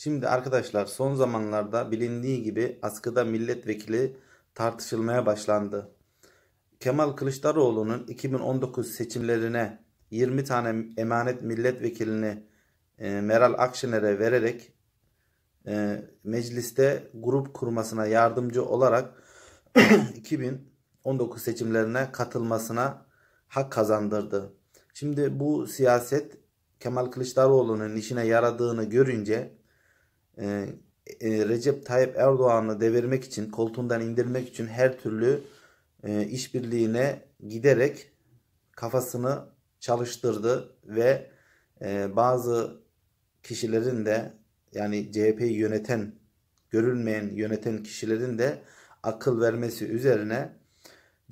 Şimdi arkadaşlar son zamanlarda bilindiği gibi askıda milletvekili tartışılmaya başlandı. Kemal Kılıçdaroğlu'nun 2019 seçimlerine 20 tane emanet milletvekilini e, Meral Akşener'e vererek e, mecliste grup kurmasına yardımcı olarak 2019 seçimlerine katılmasına hak kazandırdı. Şimdi bu siyaset Kemal Kılıçdaroğlu'nun işine yaradığını görünce ee, e, Recep Tayyip Erdoğan'ı devirmek için, koltuğundan indirmek için her türlü e, işbirliğine giderek kafasını çalıştırdı ve e, bazı kişilerin de yani CHP'yi yöneten, görülmeyen yöneten kişilerin de akıl vermesi üzerine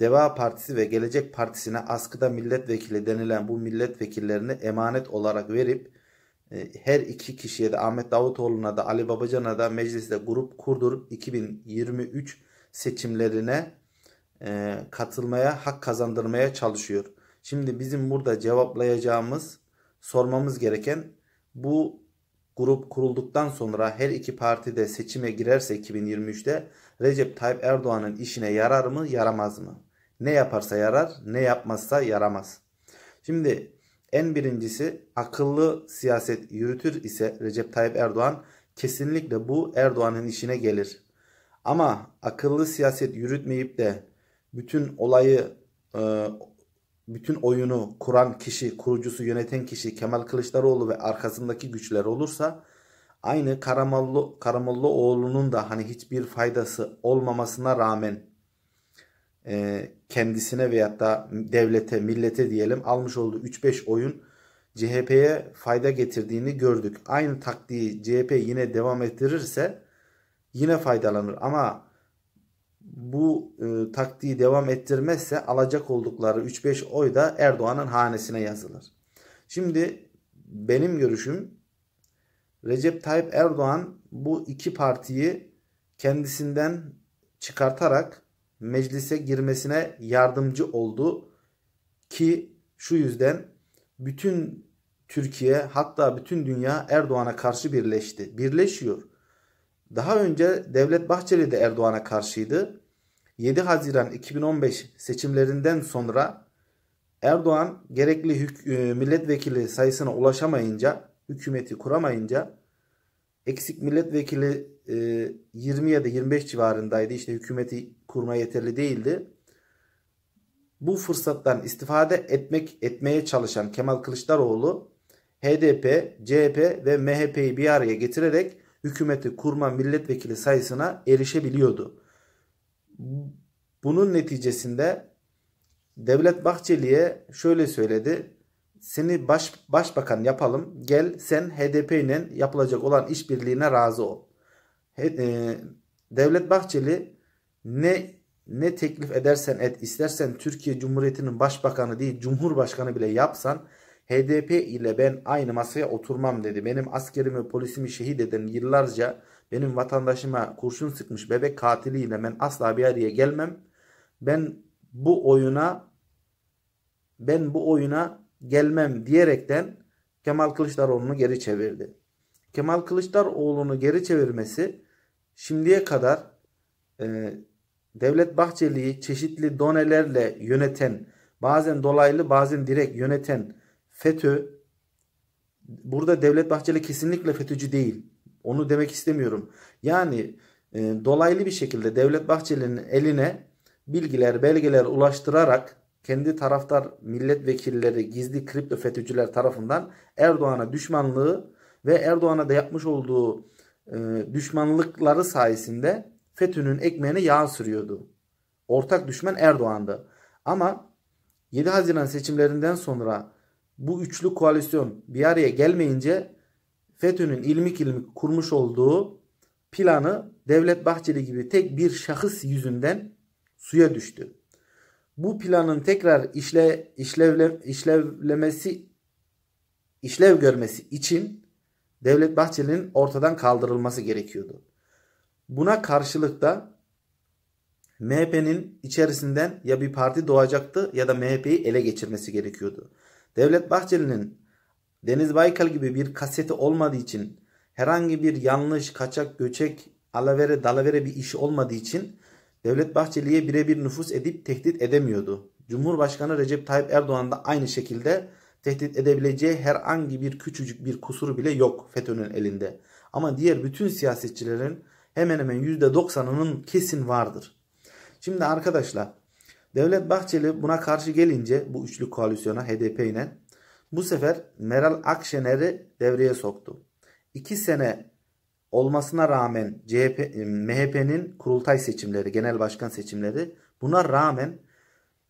Deva Partisi ve Gelecek Partisi'ne askıda milletvekili denilen bu milletvekillerini emanet olarak verip e, her iki kişiye de Ahmet Davutoğlu'na da Ali Babacan'a da mecliste grup kurdurup 2023 seçimlerine e, katılmaya, hak kazandırmaya çalışıyor. Şimdi bizim burada cevaplayacağımız, sormamız gereken bu grup kurulduktan sonra her iki parti de seçime girerse 2023'te Recep Tayyip Erdoğan'ın işine yarar mı, yaramaz mı? Ne yaparsa yarar, ne yapmazsa yaramaz. Şimdi en birincisi akıllı siyaset yürütür ise Recep Tayyip Erdoğan kesinlikle bu Erdoğan'ın işine gelir. Ama akıllı siyaset yürütmeyip de bütün olayı e, bütün oyunu kuran kişi, kurucusu, yöneten kişi Kemal Kılıçdaroğlu ve arkasındaki güçler olursa aynı Karamollu Karamollu oğlunun da hani hiçbir faydası olmamasına rağmen e, kendisine veyahut da devlete, millete diyelim almış olduğu 3-5 oyun CHP'ye fayda getirdiğini gördük. Aynı taktiği CHP yine devam ettirirse yine faydalanır ama bu e, taktiği devam ettirmezse alacak oldukları 3-5 oy da Erdoğan'ın hanesine yazılır. Şimdi benim görüşüm Recep Tayyip Erdoğan bu iki partiyi kendisinden çıkartarak meclise girmesine yardımcı oldu ki şu yüzden bütün Türkiye hatta bütün dünya Erdoğan'a karşı birleşti. Birleşiyor. Daha önce Devlet Bahçeli de Erdoğan'a karşıydı. 7 Haziran 2015 seçimlerinden sonra Erdoğan gerekli e, milletvekili sayısına ulaşamayınca, hükümeti kuramayınca eksik milletvekili 20 ya da 25 civarındaydı. İşte hükümeti kurma yeterli değildi. Bu fırsattan istifade etmek etmeye çalışan Kemal Kılıçdaroğlu HDP, CHP ve MHP'yi bir araya getirerek hükümeti kurma milletvekili sayısına erişebiliyordu. Bunun neticesinde Devlet Bahçeli'ye şöyle söyledi. Seni baş, başbakan yapalım. Gel sen HDP ile yapılacak olan işbirliğine razı ol. He, e, Devlet Bahçeli ne ne teklif edersen et istersen Türkiye Cumhuriyeti'nin başbakanı değil cumhurbaşkanı bile yapsan HDP ile ben aynı masaya oturmam dedi. Benim askerimi polisimi şehit eden yıllarca benim vatandaşıma kurşun sıkmış bebek katiliyle ben asla bir araya gelmem. Ben bu oyuna ben bu oyuna gelmem diyerekten Kemal Kılıçdaroğlu'nu geri çevirdi. Kemal Kılıçdaroğlu'nu geri çevirmesi şimdiye kadar ee, Devlet Bahçeli'yi çeşitli donelerle yöneten, bazen dolaylı bazen direkt yöneten FETÖ, burada Devlet Bahçeli kesinlikle FETÖ'cü değil. Onu demek istemiyorum. Yani e, dolaylı bir şekilde Devlet Bahçeli'nin eline bilgiler, belgeler ulaştırarak kendi taraftar milletvekilleri, gizli kripto FETÖ'cüler tarafından Erdoğan'a düşmanlığı ve Erdoğan'a da yapmış olduğu e, düşmanlıkları sayesinde FETÖ'nün ekmeğine yağ sürüyordu. Ortak düşman Erdoğan'dı. Ama 7 Haziran seçimlerinden sonra bu üçlü koalisyon bir araya gelmeyince FETÖ'nün ilmik ilmik kurmuş olduğu planı Devlet Bahçeli gibi tek bir şahıs yüzünden suya düştü. Bu planın tekrar işle, işlevle, işlevlemesi işlev görmesi için Devlet Bahçeli'nin ortadan kaldırılması gerekiyordu. Buna karşılık da MHP'nin içerisinden ya bir parti doğacaktı ya da MHP'yi ele geçirmesi gerekiyordu. Devlet Bahçeli'nin Deniz Baykal gibi bir kaseti olmadığı için herhangi bir yanlış, kaçak, göçek, alavere, dalavere bir işi olmadığı için Devlet Bahçeli'ye birebir nüfus edip tehdit edemiyordu. Cumhurbaşkanı Recep Tayyip Erdoğan da aynı şekilde tehdit edebileceği herhangi bir küçücük bir kusuru bile yok FETÖ'nün elinde. Ama diğer bütün siyasetçilerin hemen hemen %90'ının kesin vardır. Şimdi arkadaşlar Devlet Bahçeli buna karşı gelince bu üçlü koalisyona HDP ile bu sefer Meral Akşener'i devreye soktu. İki sene olmasına rağmen CHP, MHP'nin kurultay seçimleri, genel başkan seçimleri buna rağmen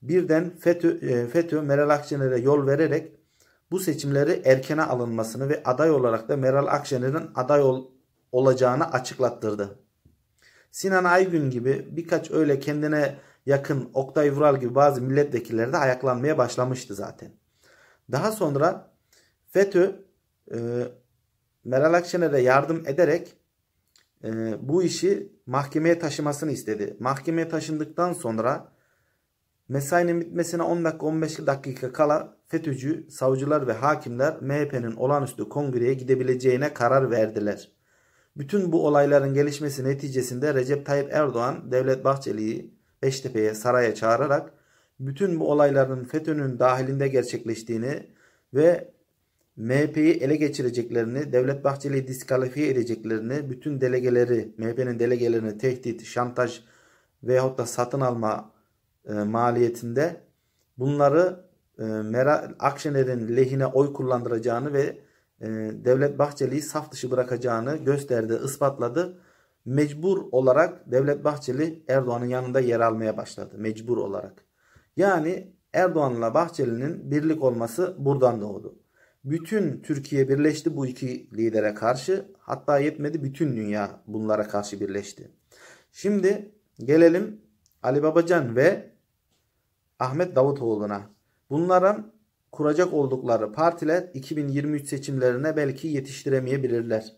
birden FETÖ, e, FETÖ Meral Akşener'e yol vererek bu seçimleri erkene alınmasını ve aday olarak da Meral Akşener'in aday ol, olacağını açıklattırdı. Sinan Aygün gibi birkaç öyle kendine yakın Oktay Vural gibi bazı milletvekilleri de ayaklanmaya başlamıştı zaten. Daha sonra FETÖ e, Meral Akşener'e yardım ederek e, bu işi mahkemeye taşımasını istedi. Mahkemeye taşındıktan sonra mesainin bitmesine 10 dakika 15 dakika kala FETÖ'cü savcılar ve hakimler MHP'nin olağanüstü kongreye gidebileceğine karar verdiler. Bütün bu olayların gelişmesi neticesinde Recep Tayyip Erdoğan Devlet Bahçeli'yi Beştepe'ye saraya çağırarak bütün bu olayların FETÖ'nün dahilinde gerçekleştiğini ve MHP'yi ele geçireceklerini, Devlet Bahçeli'yi diskalifiye edeceklerini, bütün delegeleri, MHP'nin delegelerini tehdit, şantaj veyahut da satın alma e, maliyetinde bunları e, Akşener'in lehine oy kullandıracağını ve ee, Devlet Bahçeli'yi saf dışı bırakacağını gösterdi, ispatladı. Mecbur olarak Devlet Bahçeli Erdoğan'ın yanında yer almaya başladı. Mecbur olarak. Yani Erdoğan'la Bahçeli'nin birlik olması buradan doğdu. Bütün Türkiye birleşti bu iki lidere karşı. Hatta yetmedi bütün dünya bunlara karşı birleşti. Şimdi gelelim Ali Babacan ve Ahmet Davutoğlu'na. Bunların kuracak oldukları partiler 2023 seçimlerine belki yetiştiremeyebilirler.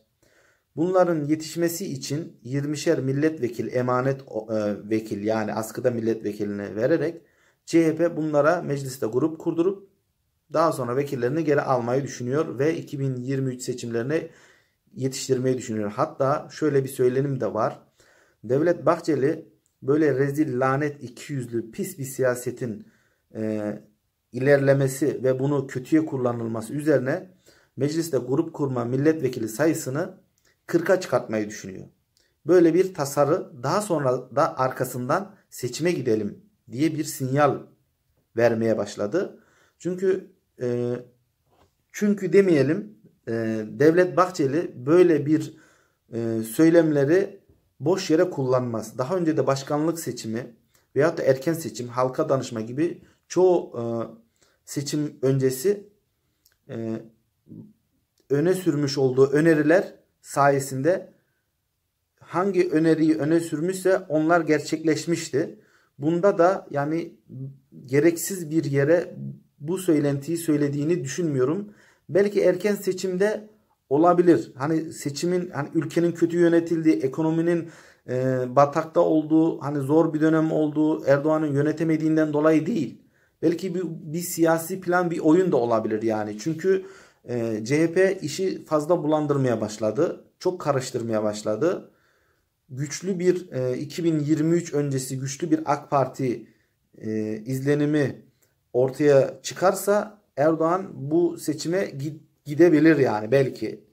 Bunların yetişmesi için 20'şer milletvekil emanet e, vekil yani askıda milletvekiline vererek CHP bunlara mecliste grup kurdurup daha sonra vekillerini geri almayı düşünüyor ve 2023 seçimlerine yetiştirmeyi düşünüyor. Hatta şöyle bir söylenim de var. Devlet Bahçeli böyle rezil lanet ikiyüzlü pis bir siyasetin e, ilerlemesi ve bunu kötüye kullanılması üzerine mecliste grup kurma milletvekili sayısını 40'a çıkartmayı düşünüyor. Böyle bir tasarı daha sonra da arkasından seçime gidelim diye bir sinyal vermeye başladı. Çünkü e, çünkü demeyelim e, Devlet Bahçeli böyle bir e, söylemleri boş yere kullanmaz. Daha önce de başkanlık seçimi veyahut da erken seçim, halka danışma gibi çoğu e, seçim öncesi e, öne sürmüş olduğu öneriler sayesinde hangi öneriyi öne sürmüşse onlar gerçekleşmişti. Bunda da yani gereksiz bir yere bu söylentiyi söylediğini düşünmüyorum. Belki erken seçimde olabilir. Hani seçimin hani ülkenin kötü yönetildiği, ekonominin e, batakta olduğu, hani zor bir dönem olduğu, Erdoğan'ın yönetemediğinden dolayı değil. Belki bir, bir siyasi plan bir oyun da olabilir yani. Çünkü e, CHP işi fazla bulandırmaya başladı. Çok karıştırmaya başladı. Güçlü bir e, 2023 öncesi güçlü bir AK Parti e, izlenimi ortaya çıkarsa Erdoğan bu seçime gidebilir yani belki.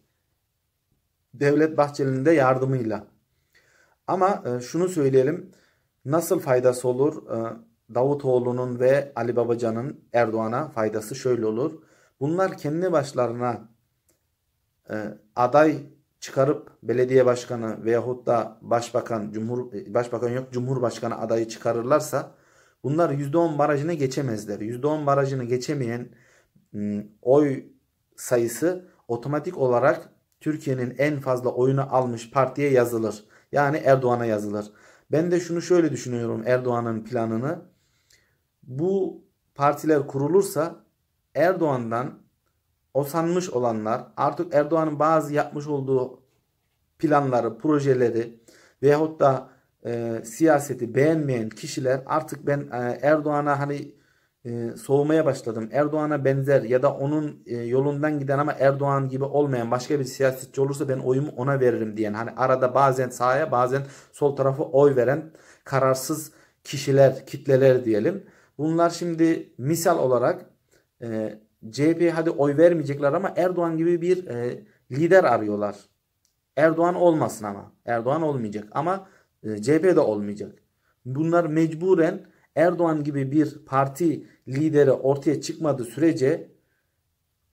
Devlet Bahçeli'nin de yardımıyla. Ama e, şunu söyleyelim. Nasıl faydası olur? E, Davutoğlu'nun ve Ali Babacan'ın Erdoğan'a faydası şöyle olur. Bunlar kendi başlarına e, aday çıkarıp belediye başkanı veyahut da başbakan, cumhur, e, başbakan yok cumhurbaşkanı adayı çıkarırlarsa bunlar %10 barajını geçemezler. %10 barajını geçemeyen oy sayısı otomatik olarak Türkiye'nin en fazla oyunu almış partiye yazılır. Yani Erdoğan'a yazılır. Ben de şunu şöyle düşünüyorum Erdoğan'ın planını bu partiler kurulursa Erdoğan'dan o sanmış olanlar artık Erdoğan'ın bazı yapmış olduğu planları, projeleri veyahut da e, siyaseti beğenmeyen kişiler artık ben e, Erdoğan'a hani e, soğumaya başladım. Erdoğan'a benzer ya da onun e, yolundan giden ama Erdoğan gibi olmayan başka bir siyasetçi olursa ben oyumu ona veririm diyen. Hani arada bazen sağa bazen sol tarafı oy veren kararsız kişiler, kitleler diyelim. Bunlar şimdi misal olarak e, CHP'ye hadi oy vermeyecekler ama Erdoğan gibi bir e, lider arıyorlar. Erdoğan olmasın ama. Erdoğan olmayacak ama e, CHP de olmayacak. Bunlar mecburen Erdoğan gibi bir parti lideri ortaya çıkmadığı sürece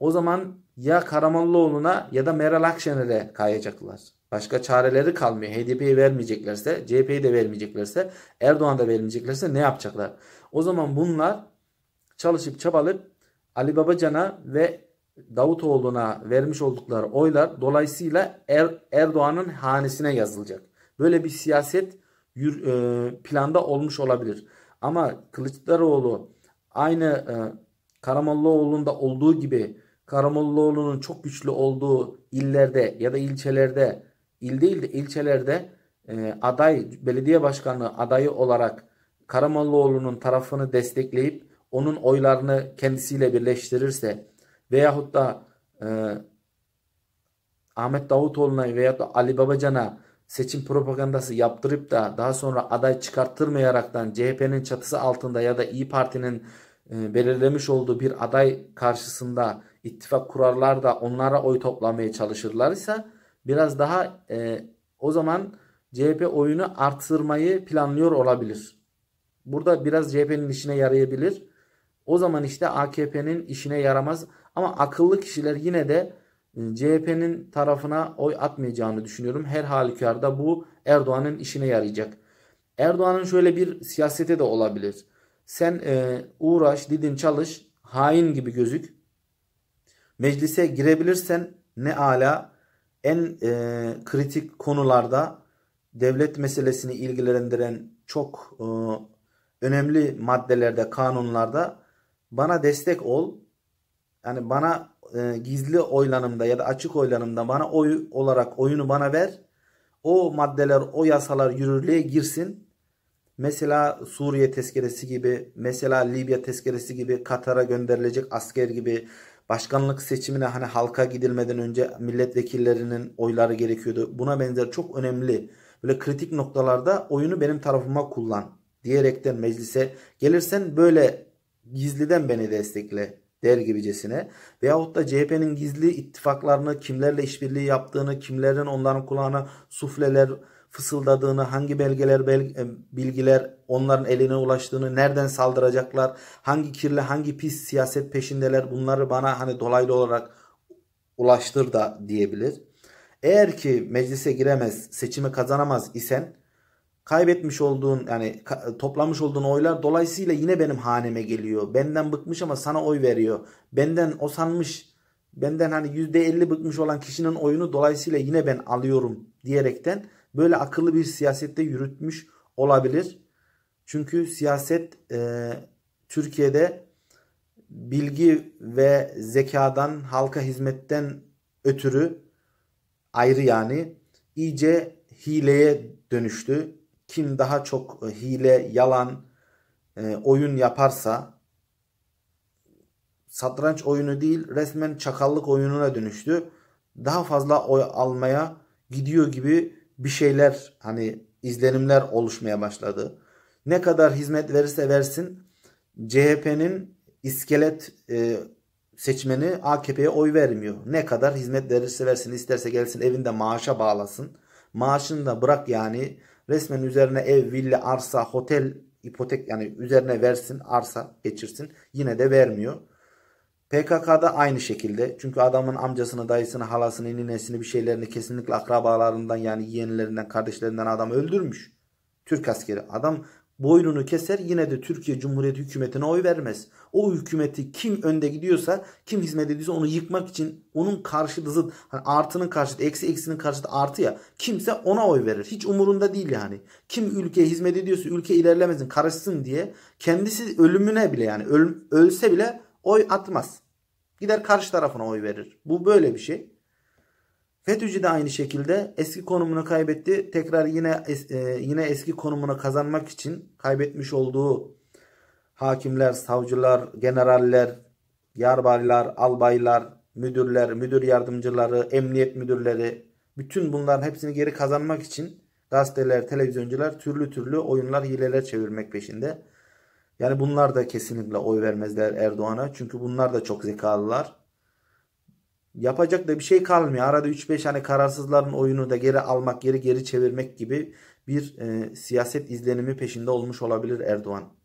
o zaman ya Karamollaoğlu'na ya da Meral Akşener'e kayacaklar. Başka çareleri kalmıyor. HDP'yi vermeyeceklerse, CHP'yi de vermeyeceklerse, Erdoğan da vermeyeceklerse ne yapacaklar? O zaman bunlar çalışıp çabalıp Ali Babacan'a ve Davutoğlu'na vermiş oldukları oylar dolayısıyla er, Erdoğan'ın hanesine yazılacak. Böyle bir siyaset e, planda olmuş olabilir. Ama Kılıçdaroğlu aynı e, Karamollaoğlu'nda olduğu gibi Karamollaoğlu'nun çok güçlü olduğu illerde ya da ilçelerde il değil de ilçelerde e, aday belediye başkanı adayı olarak Karamollaoğlu'nun tarafını destekleyip onun oylarını kendisiyle birleştirirse veyahut da e, Ahmet Davutoğlu'na veyahut da Ali Babacan'a seçim propagandası yaptırıp da daha sonra aday çıkarttırmayaraktan CHP'nin çatısı altında ya da İyi Parti'nin e, belirlemiş olduğu bir aday karşısında ittifak kurarlar da onlara oy toplamaya çalışırlarsa biraz daha e, o zaman CHP oyunu arttırmayı planlıyor olabilir. Burada biraz CHP'nin işine yarayabilir. O zaman işte AKP'nin işine yaramaz. Ama akıllı kişiler yine de e, CHP'nin tarafına oy atmayacağını düşünüyorum. Her halükarda bu Erdoğan'ın işine yarayacak. Erdoğan'ın şöyle bir siyaseti de olabilir. Sen e, uğraş, didin çalış, hain gibi gözük. Meclise girebilirsen ne ala en e, kritik konularda devlet meselesini ilgilendiren çok e, önemli maddelerde, kanunlarda bana destek ol. Yani bana e, gizli oylanımda ya da açık oylanımda bana oy olarak oyunu bana ver. O maddeler, o yasalar yürürlüğe girsin. Mesela Suriye tezkeresi gibi, mesela Libya tezkeresi gibi, Katar'a gönderilecek asker gibi, başkanlık seçimine hani halka gidilmeden önce milletvekillerinin oyları gerekiyordu. Buna benzer çok önemli böyle kritik noktalarda oyunu benim tarafıma kullan diyerekten meclise gelirsen böyle gizliden beni destekle der gibicesine veyahut da CHP'nin gizli ittifaklarını kimlerle işbirliği yaptığını kimlerin onların kulağına sufleler fısıldadığını, hangi belgeler, e, bilgiler onların eline ulaştığını, nereden saldıracaklar, hangi kirli, hangi pis siyaset peşindeler bunları bana hani dolaylı olarak ulaştır da diyebilir. Eğer ki meclise giremez, seçimi kazanamaz isen kaybetmiş olduğun yani toplamış olduğun oylar dolayısıyla yine benim haneme geliyor. Benden bıkmış ama sana oy veriyor. Benden o sanmış benden hani %50 bıkmış olan kişinin oyunu dolayısıyla yine ben alıyorum diyerekten böyle akıllı bir siyasette yürütmüş olabilir. Çünkü siyaset e, Türkiye'de bilgi ve zekadan halka hizmetten ötürü ayrı yani iyice hileye dönüştü kim daha çok e, hile, yalan, e, oyun yaparsa satranç oyunu değil resmen çakallık oyununa dönüştü. Daha fazla oy almaya gidiyor gibi bir şeyler hani izlenimler oluşmaya başladı. Ne kadar hizmet verirse versin CHP'nin iskelet e, seçmeni AKP'ye oy vermiyor. Ne kadar hizmet verirse versin isterse gelsin evinde maaşa bağlasın. Maaşını da bırak yani Resmen üzerine ev, villa, arsa, otel, ipotek yani üzerine versin, arsa geçirsin. Yine de vermiyor. PKK'da aynı şekilde. Çünkü adamın amcasını, dayısını, halasını, ninesini bir şeylerini kesinlikle akrabalarından yani yeğenlerinden, kardeşlerinden adam öldürmüş. Türk askeri. Adam boynunu keser yine de Türkiye Cumhuriyeti hükümetine oy vermez. O hükümeti kim önde gidiyorsa kim hizmet ediyorsa onu yıkmak için onun karşıtı zıt hani artının karşıtı eksi eksinin karşıtı artı ya kimse ona oy verir. Hiç umurunda değil yani. Kim ülkeye hizmet ediyorsa ülke ilerlemesin karışsın diye kendisi ölümüne bile yani öl, ölse bile oy atmaz. Gider karşı tarafına oy verir. Bu böyle bir şey. FETÖ'cü de aynı şekilde eski konumunu kaybetti. Tekrar yine e, yine eski konumunu kazanmak için kaybetmiş olduğu hakimler, savcılar, generaller, yarbaylar, albaylar, müdürler, müdür yardımcıları, emniyet müdürleri bütün bunların hepsini geri kazanmak için gazeteler, televizyoncular türlü türlü oyunlar, hileler çevirmek peşinde. Yani bunlar da kesinlikle oy vermezler Erdoğan'a. Çünkü bunlar da çok zekalılar. Yapacak da bir şey kalmıyor. Arada 3-5 hani kararsızların oyunu da geri almak, geri geri çevirmek gibi bir e, siyaset izlenimi peşinde olmuş olabilir Erdoğan.